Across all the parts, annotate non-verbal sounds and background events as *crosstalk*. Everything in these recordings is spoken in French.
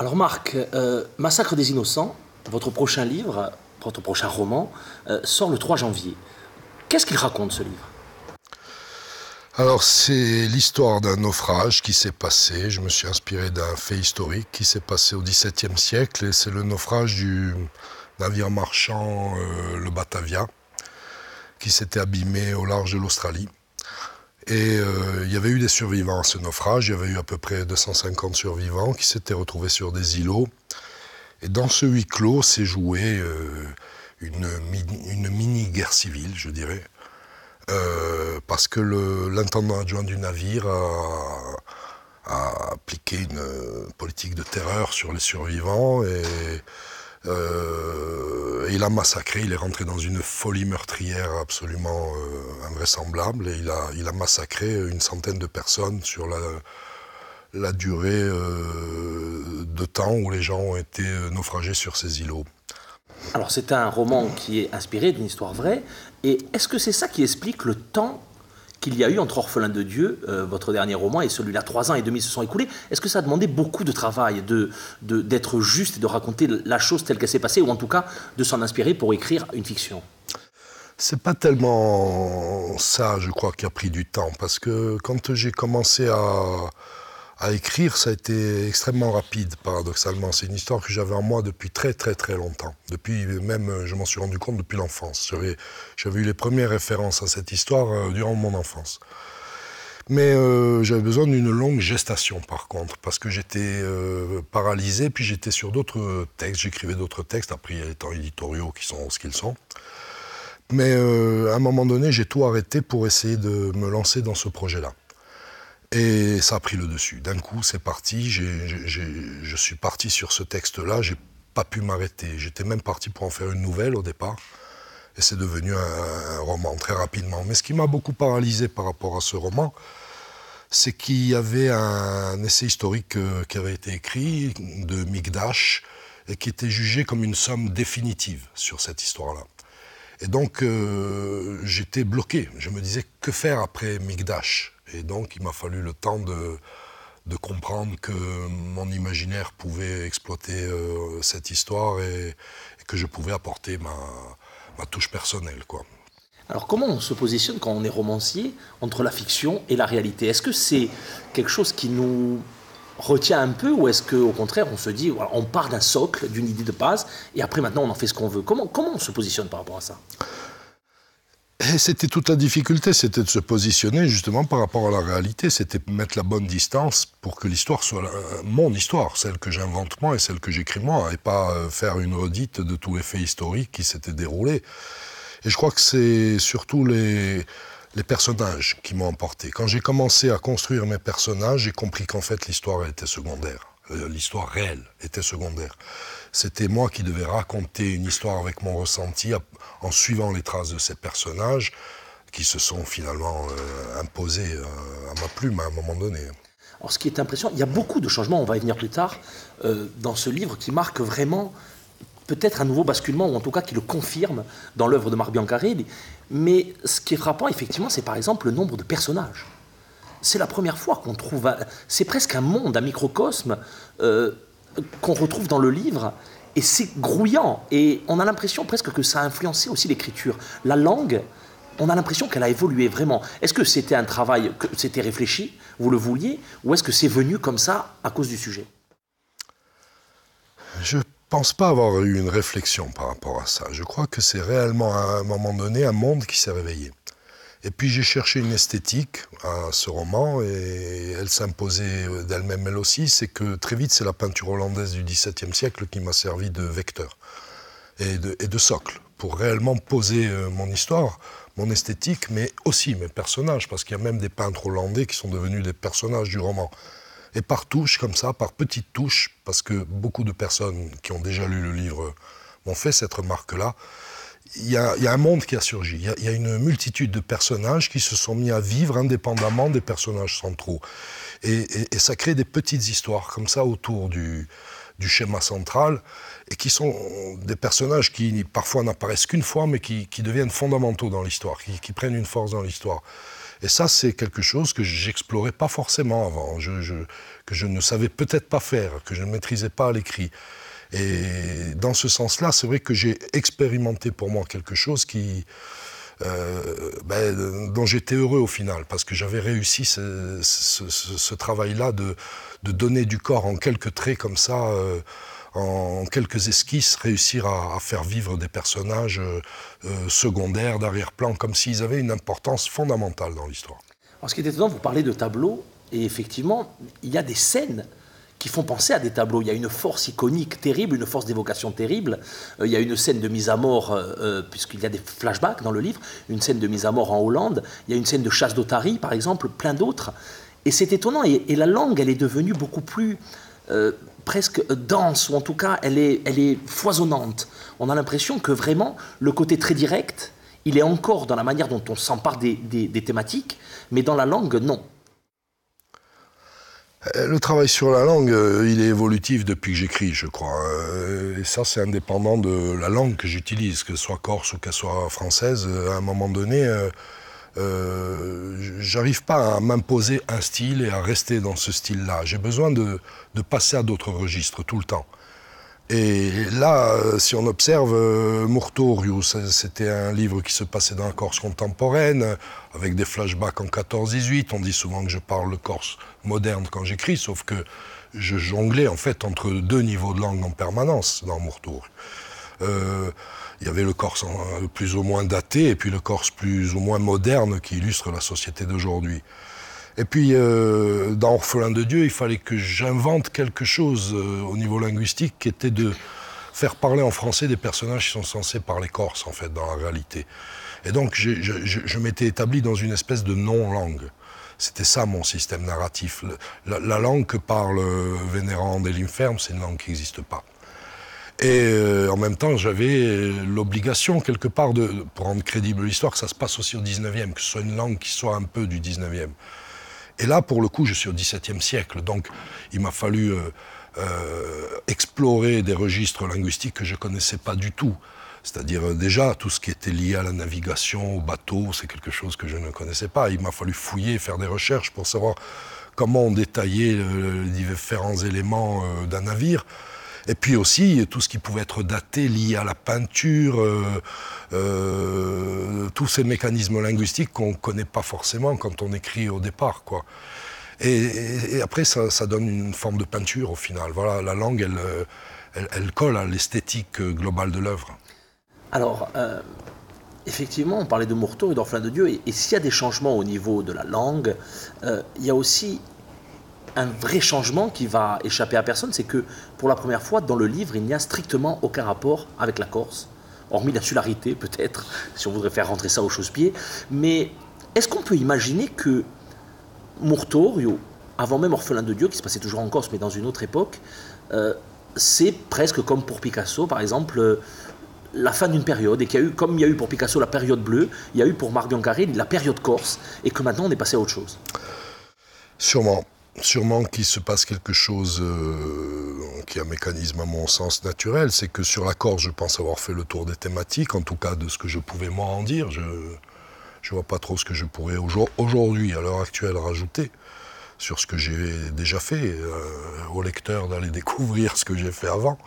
Alors Marc, euh, Massacre des Innocents, votre prochain livre, votre prochain roman, euh, sort le 3 janvier. Qu'est-ce qu'il raconte ce livre alors c'est l'histoire d'un naufrage qui s'est passé, je me suis inspiré d'un fait historique qui s'est passé au XVIIe siècle et c'est le naufrage du navire marchand euh, le Batavia qui s'était abîmé au large de l'Australie. Et euh, il y avait eu des survivants à ce naufrage, il y avait eu à peu près 250 survivants qui s'étaient retrouvés sur des îlots. Et dans ce huis clos s'est jouée euh, une, mini-guerre civile, je dirais, euh, parce que l'intendant adjoint du navire a, a, appliqué une politique de terreur sur les survivants et euh, il a massacré, il est rentré dans une folie meurtrière absolument euh, invraisemblable il a, il a massacré une centaine de personnes sur la, la durée euh, de temps où les gens ont été naufragés sur ces îlots. Alors c'est un roman qui est inspiré d'une histoire vraie et est-ce que c'est ça qui explique le temps il y a eu entre Orphelin de Dieu, euh, votre dernier roman, et celui-là, trois ans et demi se sont écoulés. Est-ce que ça a demandé beaucoup de travail de, d'être juste et de raconter la chose telle qu'elle s'est passée, ou en tout cas de s'en inspirer pour écrire une fiction c'est pas tellement ça, je crois, qui a pris du temps, parce que quand j'ai commencé à, à écrire, ça a été extrêmement rapide, paradoxalement. C'est une histoire que j'avais en moi depuis très très très longtemps. Depuis même, euh, je m'en suis rendu compte depuis l'enfance. J'avais eu les premières références à cette histoire euh, durant mon enfance. Mais euh, j'avais besoin d'une longue gestation, par contre, parce que j'étais paralysé, puis j'étais sur d'autres textes, j'écrivais d'autres textes, après il y a les temps éditoriaux qui sont ce qu'ils sont. Mais à un moment donné, j'ai tout arrêté pour essayer de me lancer dans ce projet-là. Et ça a pris le dessus. D'un coup, c'est parti. je suis parti sur ce texte-là. J'ai pas pu m'arrêter. J'étais même parti pour en faire une nouvelle au départ. Et c'est devenu un, roman très rapidement. Mais ce qui m'a beaucoup paralysé par rapport à ce roman, c'est qu'il y avait un essai historique euh, qui avait été écrit de Migdash et qui était jugé comme une somme définitive sur cette histoire-là. Et donc, euh, j'étais bloqué. Je me disais, que faire après Migdash et donc, il m'a fallu le temps de, comprendre que mon imaginaire pouvait exploiter euh, cette histoire et, que je pouvais apporter ma, touche personnelle. Quoi. Alors, comment on se positionne quand on est romancier entre la fiction et la réalité Est-ce que c'est quelque chose qui nous retient un peu ou est-ce qu'au contraire on se dit on part d'un socle, d'une idée de base et après maintenant on en fait ce qu'on veut comment, comment on se positionne par rapport à ça eh, c'était toute la difficulté, c'était de se positionner justement par rapport à la réalité, c'était mettre la bonne distance pour que l'histoire soit mon histoire, celle que j'invente moi et celle que j'écris moi, et pas euh, faire une redite de tous les faits historiques qui s'étaient déroulés. Et je crois que c'est surtout les personnages qui m'ont emporté. Quand j'ai commencé à construire mes personnages, j'ai compris qu'en fait l'histoire était secondaire. Euh, l'histoire réelle était secondaire. C'était moi qui devais raconter une histoire avec mon ressenti en suivant les traces de ces personnages qui se sont finalement euh, imposés euh, à ma plume à un moment donné. Alors ce qui est impressionnant, il y a beaucoup de changements, on va y venir plus tard, dans ce livre qui marque vraiment peut-être un nouveau basculement, ou en tout cas qui le confirme dans l'œuvre de Marc Biancarelli. Mais ce qui est frappant, effectivement, c'est par exemple le nombre de personnages c'est la première fois qu'on trouve, c'est presque un monde, un microcosme euh, qu'on retrouve dans le livre. Et c'est grouillant. Et on a l'impression presque que ça a influencé aussi l'écriture. La langue, on a l'impression qu'elle a évolué vraiment. Est-ce que c'était un travail, que c'était réfléchi, vous le vouliez, ou est-ce que c'est venu comme ça à cause du sujet Je pense pas avoir eu une réflexion par rapport à ça. Je crois que c'est réellement à un moment donné un monde qui s'est réveillé. Et puis j'ai cherché une esthétique à ce roman et elle s'imposait d'elle-même elle aussi. C'est que très vite, c'est la peinture hollandaise du XVIIe siècle qui m'a servi de vecteur et de, socle pour réellement poser euh, mon histoire, mon esthétique, mais aussi mes personnages, parce qu'il y a même des peintres hollandais qui sont devenus des personnages du roman. Et par touche, comme ça, par petites touches, parce que beaucoup de personnes qui ont déjà lu le livre m'ont fait cette remarque-là, il y, a, un monde qui a surgi. Il y a, une multitude de personnages qui se sont mis à vivre indépendamment des personnages centraux. Et, ça crée des petites histoires comme ça autour du, schéma central, et qui sont des personnages qui parfois n'apparaissent qu'une fois, mais qui, deviennent fondamentaux dans l'histoire, qui, prennent une force dans l'histoire. Et ça, c'est quelque chose que j'explorais pas forcément avant, que je ne savais peut-être pas faire, que je ne maîtrisais pas à l'écrit. Et dans ce sens-là, c'est vrai que j'ai expérimenté pour moi quelque chose qui, euh, ben, dont j'étais heureux au final, parce que j'avais réussi ce, travail-là de, donner du corps en quelques traits comme ça. Euh, en quelques esquisses, réussir à, faire vivre des personnages euh, secondaires, d'arrière-plan, comme s'ils avaient une importance fondamentale dans l'histoire. En ce qui est étonnant, vous parlez de tableaux, et effectivement, il y a des scènes qui font penser à des tableaux. Il y a une force iconique terrible, une force d'évocation terrible. Euh, il y a une scène de mise à mort, euh, euh, puisqu'il y a des flashbacks dans le livre, une scène de mise à mort en Hollande, il y a une scène de chasse d'Otari, par exemple, plein d'autres. Et c'est étonnant, et, la langue, elle est devenue beaucoup plus presque dense, ou en tout cas, elle est, elle est foisonnante. On a l'impression que vraiment, le côté très direct, il est encore dans la manière dont on s'empare des thématiques, mais dans la langue, non. Euh, le travail sur la langue, euh, il est évolutif depuis que j'écris, je crois. Hein. Et ça, c'est indépendant de la langue que j'utilise, que ce soit corse ou qu'elle soit française. Euh, à un moment donné, je n'arrive j'arrive pas à m'imposer un style et à rester dans ce style-là. J'ai besoin de passer à d'autres registres tout le temps. Et là, euh, si on observe euh, Murtorius, hein, c'était un livre qui se passait dans la Corse contemporaine, avec des flashbacks en 14-18. On dit souvent que je parle le corse moderne quand j'écris, sauf que je jonglais en fait entre deux niveaux de langue en permanence dans Murtorius. Euh, il y avait le Corse plus ou moins daté et puis le Corse plus ou moins moderne qui illustre la société d'aujourd'hui. Et puis, euh, dans Orphelin de Dieu, il fallait que j'invente quelque chose euh, au niveau linguistique qui était de faire parler en français des personnages qui sont censés parler corse, en fait, dans la réalité. Et donc, je, m'étais établi dans une espèce de non-langue. C'était ça mon système narratif. La, langue que parle euh, Vénérand et l'Inferme, c'est une langue qui n'existe pas. Et en même temps, j'avais l'obligation, quelque part, de, rendre crédible l'histoire, que ça se passe aussi au 19e, que ce soit une langue qui soit un peu du 19e. Et là, pour le coup, je suis au XVIIe siècle, donc il m'a fallu euh, euh, explorer des registres linguistiques que je ne connaissais pas du tout. C'est-à-dire euh, déjà tout ce qui était lié à la navigation, au bateau, c'est quelque chose que je ne connaissais pas. Il m'a fallu fouiller, faire des recherches pour savoir comment on détaillait les différents éléments d'un navire. Et puis aussi tout ce qui pouvait être daté, lié à la peinture, euh, euh, tous ces mécanismes linguistiques qu'on ne connaît pas forcément quand on écrit au départ. Quoi. Et, après, ça, donne une forme de peinture au final. Voilà, la langue, elle, elle, colle à l'esthétique globale de l'œuvre. Alors, euh, effectivement, on parlait de Mourton et d'Orphelin de Dieu, et, et s'il y a des changements au niveau de la langue, il y a aussi un vrai changement qui va échapper à personne, c'est que pour la première fois dans le livre, il n'y a strictement aucun rapport avec la Corse, hormis l'insularité *laughs* peut-être, si on voudrait faire rentrer ça aux chausse-pieds. Mais est-ce qu'on peut imaginer que Murtorio, avant même Orphelin de Dieu, qui se passait toujours en Corse, mais dans une autre époque, euh, c'est presque comme pour Picasso, par exemple, euh, la fin d'une période, et qu'il y a eu, comme il y a eu pour Picasso la période bleue, il y a eu pour Marguerite Biancaré la période corse, et que maintenant on est passé à autre chose. Sûrement sûrement qu'il se passe quelque chose euh, qui est un mécanisme à mon sens naturel, c'est que sur la Corse, je pense avoir fait le tour des thématiques, en tout cas de ce que je pouvais moi en dire. Je ne vois pas trop ce que je pourrais aujourd'hui, à l'heure actuelle, rajouter sur ce que j'ai déjà fait, euh, au aux lecteurs d'aller *laughs* découvrir ce que j'ai fait avant.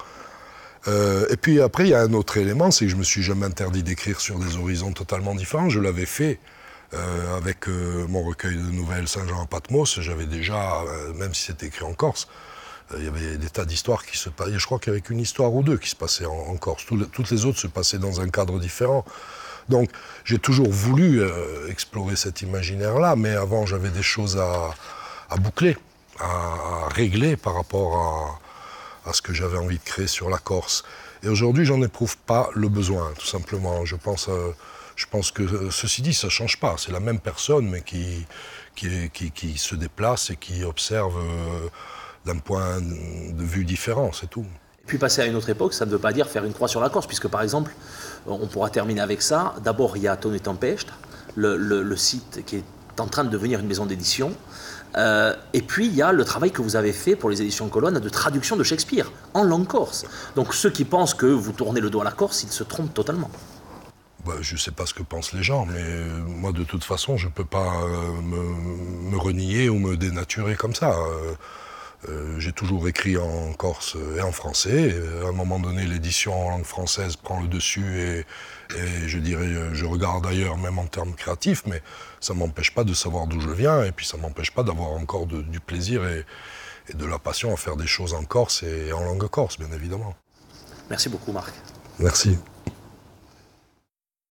Euh, et puis après, il y a un autre élément, c'est que je me suis jamais interdit d'écrire sur des horizons totalement différents. Je l'avais fait euh, avec euh, mon recueil de nouvelles Saint-Jean-Patmos, j'avais déjà, euh, même si c'était écrit en Corse, il y avait des tas d'histoires qui se passaient. Je crois qu'il y avait qu'une histoire ou deux qui se passaient en, Corse. toutes les autres se passaient dans un cadre différent. Donc j'ai toujours voulu explorer cet imaginaire-là, mais avant j'avais des choses à, boucler, à, régler par rapport à, à ce que j'avais envie de créer sur la Corse. Et aujourd'hui j'en éprouve pas le besoin, tout simplement. Je pense je pense que euh, ceci dit, ça ne change pas. C'est la même personne, mais qui, se déplace et qui observe euh, d'un point de vue différent, c'est tout. Et puis passer à une autre époque, ça ne veut pas dire faire une croix sur la Corse, puisque par exemple, on pourra terminer avec ça. D'abord, il y a Tonnet Tempest, le, site qui est en train de devenir une maison d'édition. Euh, et puis il y a le travail que vous avez fait pour les éditions Colonne de traduction de Shakespeare en langue corse. Donc ceux qui pensent que vous tournez le dos à la Corse, ils se trompent totalement. Bah, je ne sais pas ce que pensent les gens, mais euh, moi de toute façon, je ne peux pas euh, me, renier ou me dénaturer comme ça. Euh, j'ai toujours écrit en corse et en français. à un moment donné, l'édition en langue française prend le dessus et, je dirais, je regarde ailleurs, même en termes créatifs, mais ça ne m'empêche pas de savoir d'où je viens et puis ça ne m'empêche pas d'avoir encore du plaisir et, de la passion à faire des choses en corse et en langue corse, bien évidemment. Merci beaucoup, Marc. Merci.